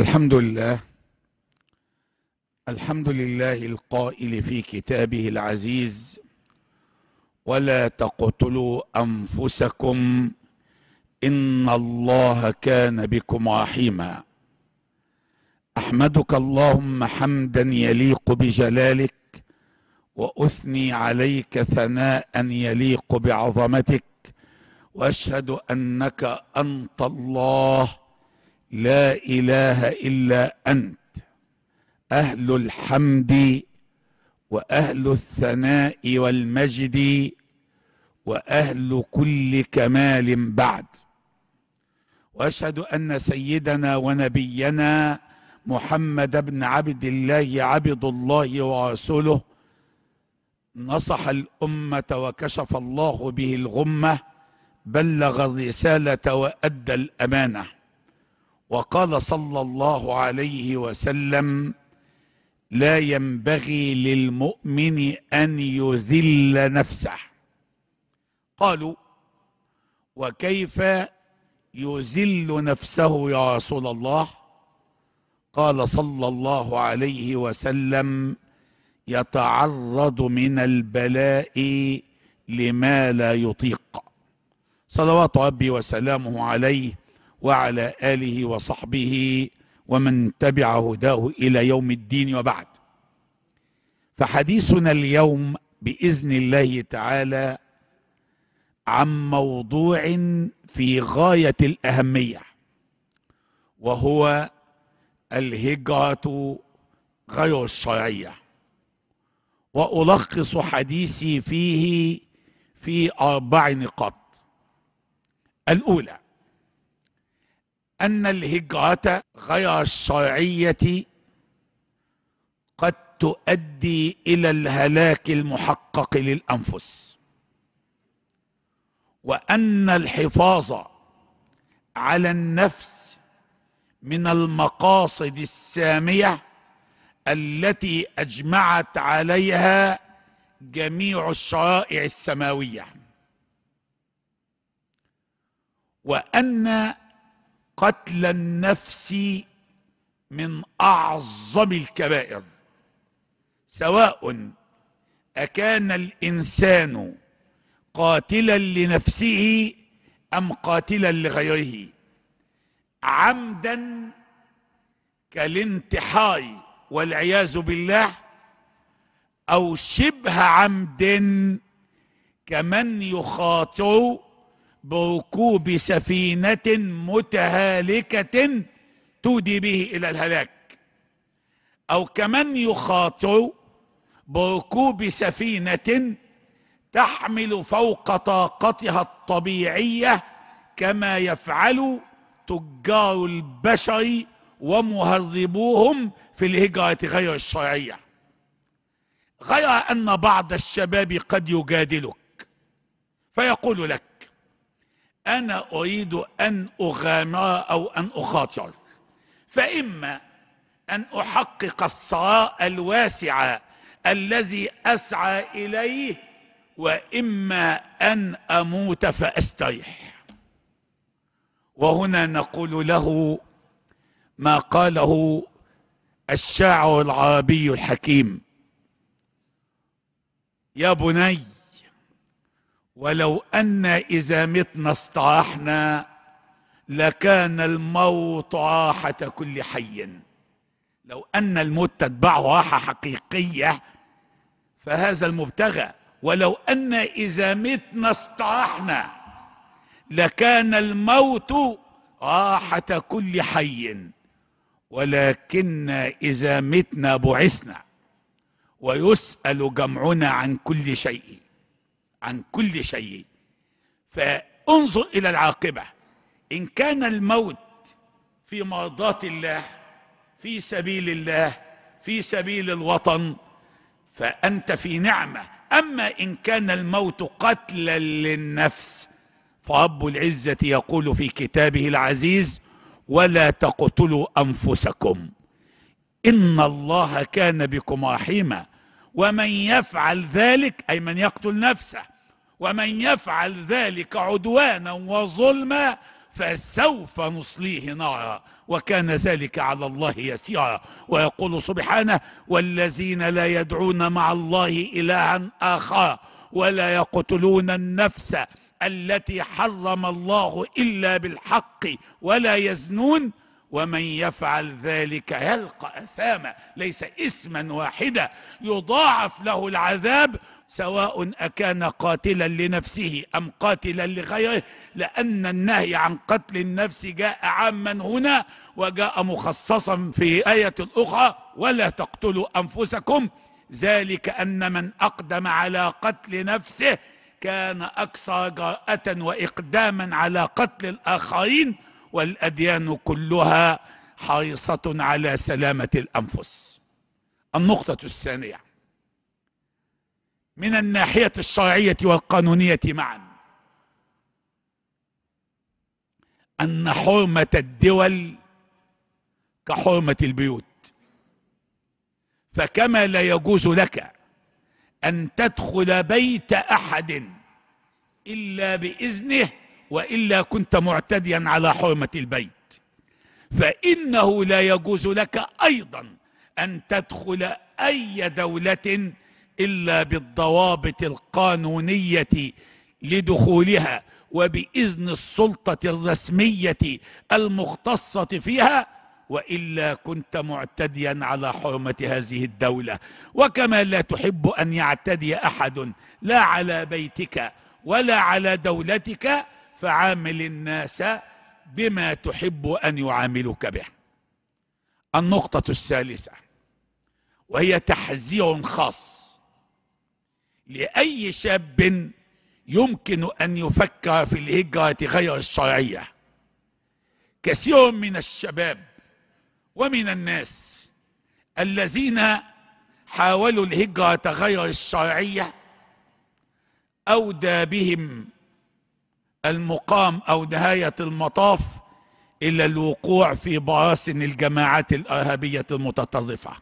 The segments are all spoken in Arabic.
الحمد لله الحمد لله القائل في كتابه العزيز ولا تقتلوا انفسكم ان الله كان بكم رحيما احمدك اللهم حمدا يليق بجلالك واثني عليك ثناء يليق بعظمتك واشهد انك انت الله لا اله الا انت اهل الحمد واهل الثناء والمجد واهل كل كمال بعد واشهد ان سيدنا ونبينا محمد بن عبد الله عبد الله ورسوله نصح الامه وكشف الله به الغمه بلغ الرساله وادى الامانه وقال صلى الله عليه وسلم لا ينبغي للمؤمن ان يذل نفسه قالوا وكيف يذل نفسه يا رسول الله قال صلى الله عليه وسلم يتعرض من البلاء لما لا يطيق صلوات ربي وسلامه عليه وعلى آله وصحبه ومن تبع هداه إلى يوم الدين وبعد فحديثنا اليوم بإذن الله تعالى عن موضوع في غاية الأهمية وهو الهجرة غير الشرعية وألخص حديثي فيه في أربع نقاط الأولى ان الهجره غير الشرعيه قد تؤدي الى الهلاك المحقق للانفس وان الحفاظ على النفس من المقاصد الساميه التي اجمعت عليها جميع الشرائع السماويه وان قتل النفس من اعظم الكبائر سواء اكان الانسان قاتلا لنفسه ام قاتلا لغيره عمدا كالانتحار والعياذ بالله او شبه عمد كمن يخاطر بركوب سفينه متهالكه تودي به الى الهلاك او كمن يخاطر بركوب سفينه تحمل فوق طاقتها الطبيعيه كما يفعل تجار البشر ومهربوهم في الهجره غير الشرعيه غير ان بعض الشباب قد يجادلك فيقول لك أنا أريد أن أغامر أو أن أخاطر فإما أن أحقق الثراء الواسع الذي أسعى إليه وإما أن أموت فأستريح وهنا نقول له ما قاله الشاعر العربي الحكيم يا بني ولو أنا إذا متنا استراحنا لكان الموت راحة كل حي لو أن الموت تتبعه راحة حقيقية فهذا المبتغى ولو أن إذا متنا استراحنا لكان الموت راحة كل حي ولكن إذا متنا بعثنا ويسأل جمعنا عن كل شيء عن كل شيء فانظر الى العاقبه ان كان الموت في مرضات الله في سبيل الله في سبيل الوطن فانت في نعمه اما ان كان الموت قتلا للنفس فرب العزه يقول في كتابه العزيز ولا تقتلوا انفسكم ان الله كان بكم رحيما ومن يفعل ذلك اي من يقتل نفسه ومن يفعل ذلك عدوانا وظلما فسوف نصليه نارا وكان ذلك على الله يسيرا ويقول سبحانه والذين لا يدعون مع الله إلها آخر ولا يقتلون النفس التي حرم الله إلا بالحق ولا يزنون ومن يفعل ذلك يلقى اثاما ليس اسما واحدا يضاعف له العذاب سواء اكان قاتلا لنفسه ام قاتلا لغيره لان النهي عن قتل النفس جاء عاما هنا وجاء مخصصا في ايه اخرى ولا تقتلوا انفسكم ذلك ان من اقدم على قتل نفسه كان اكثر جراءه واقداما على قتل الاخرين والاديان كلها حريصه على سلامه الانفس النقطه الثانيه من الناحيه الشرعيه والقانونيه معا ان حرمه الدول كحرمه البيوت فكما لا يجوز لك ان تدخل بيت احد الا باذنه والا كنت معتديا على حرمه البيت فانه لا يجوز لك ايضا ان تدخل اي دوله الا بالضوابط القانونيه لدخولها وباذن السلطه الرسميه المختصه فيها والا كنت معتديا على حرمه هذه الدوله وكما لا تحب ان يعتدي احد لا على بيتك ولا على دولتك فعامل الناس بما تحب ان يعاملوك به النقطه الثالثه وهي تحذير خاص لاي شاب يمكن ان يفكر في الهجره غير الشرعيه كثير من الشباب ومن الناس الذين حاولوا الهجره غير الشرعيه اودى بهم المقام أو نهاية المطاف إلا الوقوع في براثن الجماعات الإرهابية المتطرفة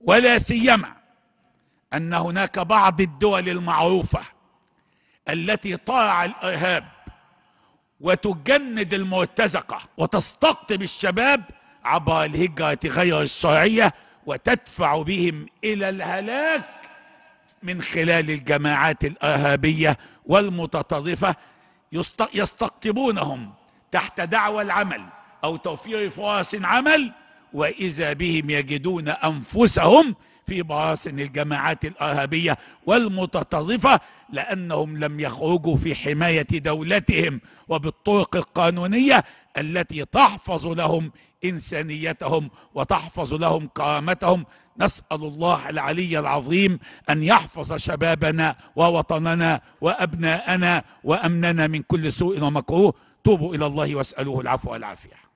ولا سيما أن هناك بعض الدول المعروفة التي طاع الإرهاب وتجند المرتزقة وتستقطب الشباب عبر الهجرة غير الشرعية وتدفع بهم إلى الهلاك من خلال الجماعات الإرهابية والمتطرفة يستقطبونهم تحت دعوى العمل أو توفير فرص عمل وإذا بهم يجدون أنفسهم في براثن الجماعات الارهابيه والمتطرفه لانهم لم يخرجوا في حمايه دولتهم وبالطرق القانونيه التي تحفظ لهم انسانيتهم وتحفظ لهم كرامتهم نسال الله العلي العظيم ان يحفظ شبابنا ووطننا وابناءنا وامننا من كل سوء ومكروه توبوا الى الله واسالوه العفو والعافيه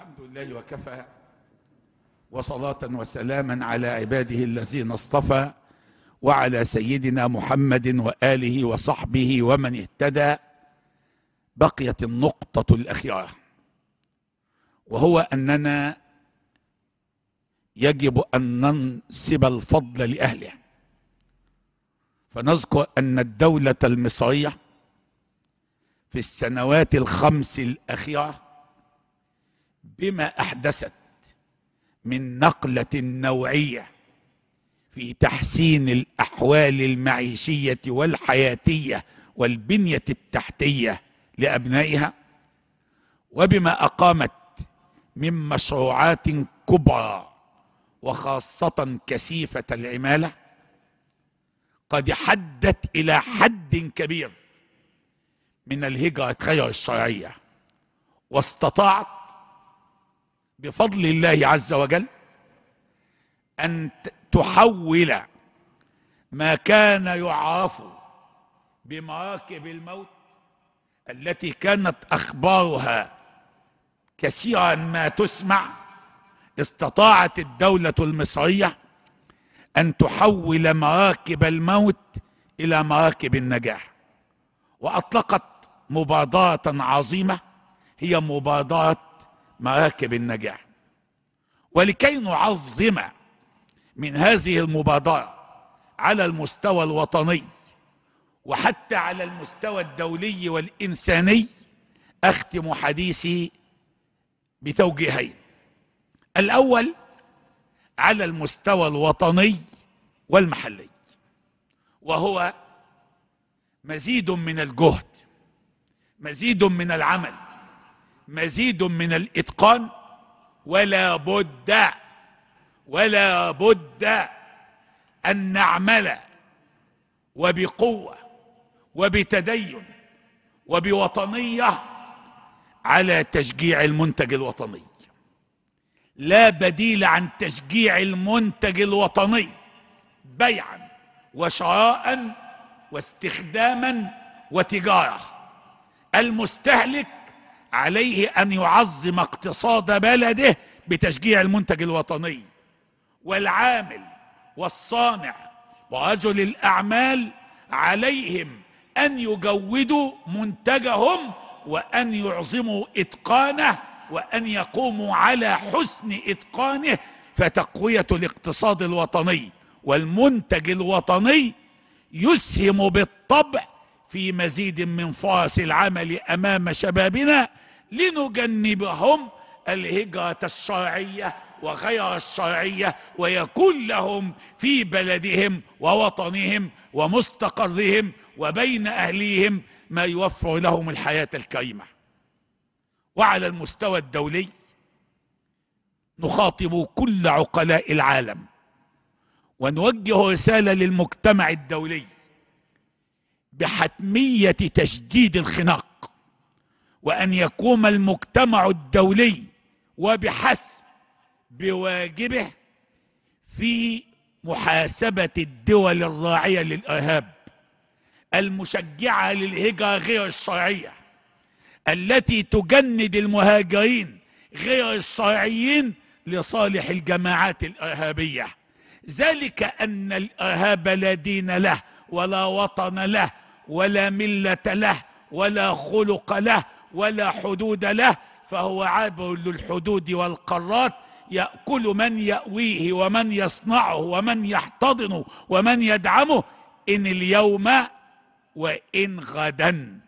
الحمد لله وكفى وصلاة وسلاما على عباده الذين اصطفى وعلى سيدنا محمد وآله وصحبه ومن اهتدى بقيت النقطة الأخيرة وهو أننا يجب أن ننسب الفضل لأهله فنذكر أن الدولة المصرية في السنوات الخمس الأخيرة بما احدثت من نقله نوعيه في تحسين الاحوال المعيشيه والحياتيه والبنيه التحتيه لابنائها وبما اقامت من مشروعات كبرى وخاصه كثيفه العماله قد حدت الى حد كبير من الهجره غير الشرعيه واستطاعت بفضل الله عز وجل ان تحول ما كان يعرف بمراكب الموت التي كانت اخبارها كثيرا ما تسمع استطاعت الدوله المصريه ان تحول مراكب الموت الى مراكب النجاح واطلقت مبادره عظيمه هي مبادره مراكب النجاح ولكي نعظم من هذه المبادرة على المستوى الوطني وحتى على المستوى الدولي والإنساني أختم حديثي بتوجيهين الأول على المستوى الوطني والمحلي وهو مزيد من الجهد مزيد من العمل مزيد من الاتقان ولا بد ولا بد ان نعمل وبقوه وبتدين وبوطنيه على تشجيع المنتج الوطني لا بديل عن تشجيع المنتج الوطني بيعا وشراء واستخداما وتجاره المستهلك عليه ان يعظم اقتصاد بلده بتشجيع المنتج الوطني والعامل والصانع ورجل الاعمال عليهم ان يجودوا منتجهم وان يعظموا اتقانه وان يقوموا على حسن اتقانه فتقويه الاقتصاد الوطني والمنتج الوطني يسهم بالطبع في مزيد من فرص العمل امام شبابنا لنجنبهم الهجره الشرعيه وغير الشرعيه ويكون لهم في بلدهم ووطنهم ومستقرهم وبين اهليهم ما يوفر لهم الحياه الكريمه وعلى المستوى الدولي نخاطب كل عقلاء العالم ونوجه رساله للمجتمع الدولي بحتميه تشديد الخناق وان يقوم المجتمع الدولي وبحسب بواجبه في محاسبه الدول الراعيه للارهاب المشجعه للهجره غير الشرعيه التي تجند المهاجرين غير الشرعيين لصالح الجماعات الارهابيه ذلك ان الارهاب لا دين له ولا وطن له ولا مله له ولا خلق له ولا حدود له فهو عابر للحدود والقارات ياكل من ياويه ومن يصنعه ومن يحتضنه ومن يدعمه ان اليوم وان غدا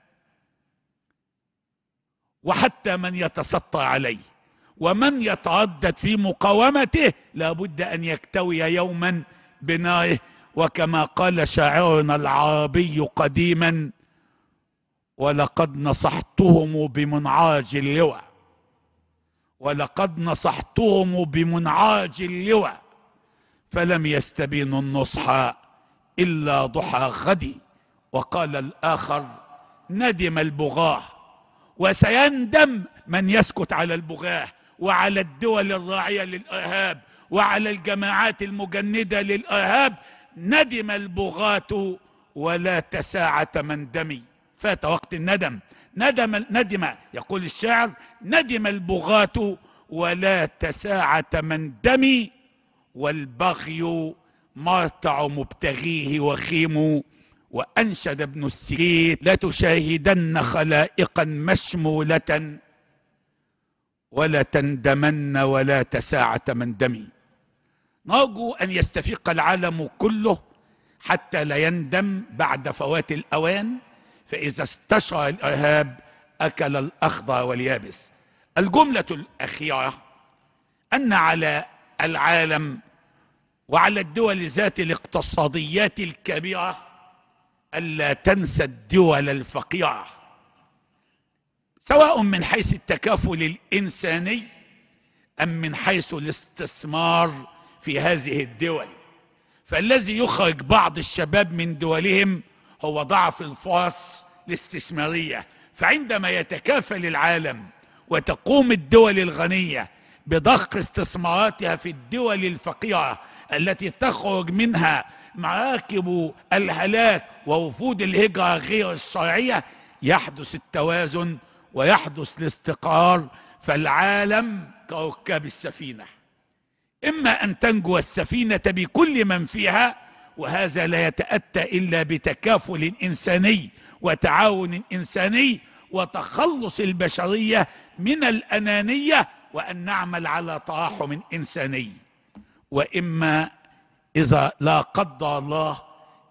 وحتى من يتسطى عليه ومن يتعدد في مقاومته لابد ان يكتوي يوما بنائه وكما قال شاعرنا العربي قديما ولقد نصحتهم بمنعاج اللواء ولقد نصحتهم بمنعاج اللواء فلم يستبينوا النصح الا ضحى غدي وقال الاخر ندم البغاه وسيندم من يسكت على البغاه وعلى الدول الراعيه للارهاب وعلى الجماعات المجنده للارهاب ندم البغاة ولا تساعة من دمي فات وقت الندم ندم ندم يقول الشاعر ندم البغاة ولا تساعة من دمي والبغي مرتع مبتغيه وخيم وأنشد ابن لا لتشاهدن خلائقا مشمولة ولا تندمن ولا تساعة من دمي نرجو ان يستفيق العالم كله حتى لا يندم بعد فوات الاوان فاذا استشرى الارهاب اكل الاخضر واليابس الجمله الاخيره ان على العالم وعلى الدول ذات الاقتصاديات الكبيره الا تنسى الدول الفقيره سواء من حيث التكافل الانساني ام من حيث الاستثمار في هذه الدول فالذي يخرج بعض الشباب من دولهم هو ضعف الفرص الاستثماريه فعندما يتكافل العالم وتقوم الدول الغنيه بضخ استثماراتها في الدول الفقيره التي تخرج منها مراكب الهلاك ووفود الهجره غير الشرعيه يحدث التوازن ويحدث الاستقرار فالعالم كركاب السفينه اما ان تنجو السفينه بكل من فيها وهذا لا يتاتى الا بتكافل انساني وتعاون انساني وتخلص البشريه من الانانيه وان نعمل على تراحم انساني واما اذا لا قدر الله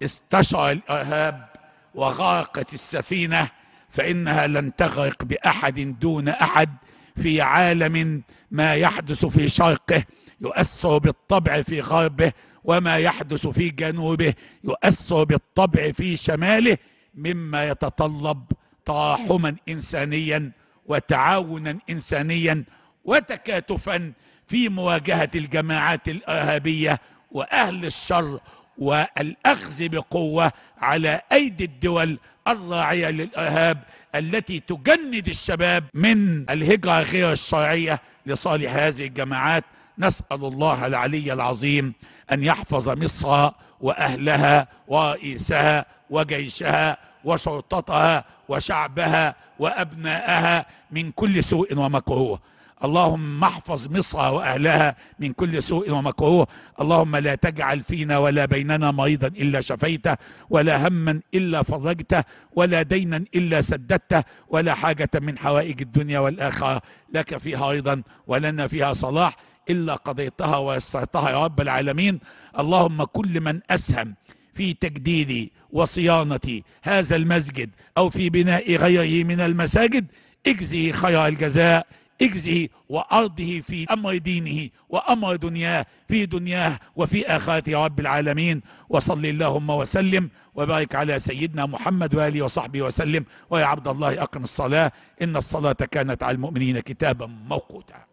استشعر الارهاب وغرقت السفينه فانها لن تغرق باحد دون احد في عالم ما يحدث في شرقه يؤس بالطبع في غربه وما يحدث في جنوبه يؤس بالطبع في شماله مما يتطلب تراحما انسانيا وتعاونا انسانيا وتكاتفا في مواجهه الجماعات الارهابيه واهل الشر والاخذ بقوه على ايدي الدول الراعيه للارهاب التي تجند الشباب من الهجره غير الشرعيه لصالح هذه الجماعات نسال الله العلي العظيم ان يحفظ مصر واهلها ورئيسها وجيشها وشرطتها وشعبها وابنائها من كل سوء ومكروه اللهم احفظ مصر واهلها من كل سوء ومكروه اللهم لا تجعل فينا ولا بيننا مريضا الا شفيته ولا هما الا فرجته ولا دينا الا سددته ولا حاجه من حوائج الدنيا والاخره لك فيها أيضا ولنا فيها صلاح إلا قضيتها ويسرتها يا رب العالمين اللهم كل من أسهم في تجديد وصيانة هذا المسجد أو في بناء غيره من المساجد اجزه خير الجزاء اجزه وارضه في امر دينه وامر دنياه في دنياه وفي اخرته يا رب العالمين وصل اللهم وسلم وبارك على سيدنا محمد واله وصحبه وسلم ويا عبد الله اقم الصلاه ان الصلاه كانت على المؤمنين كتابا موقوتا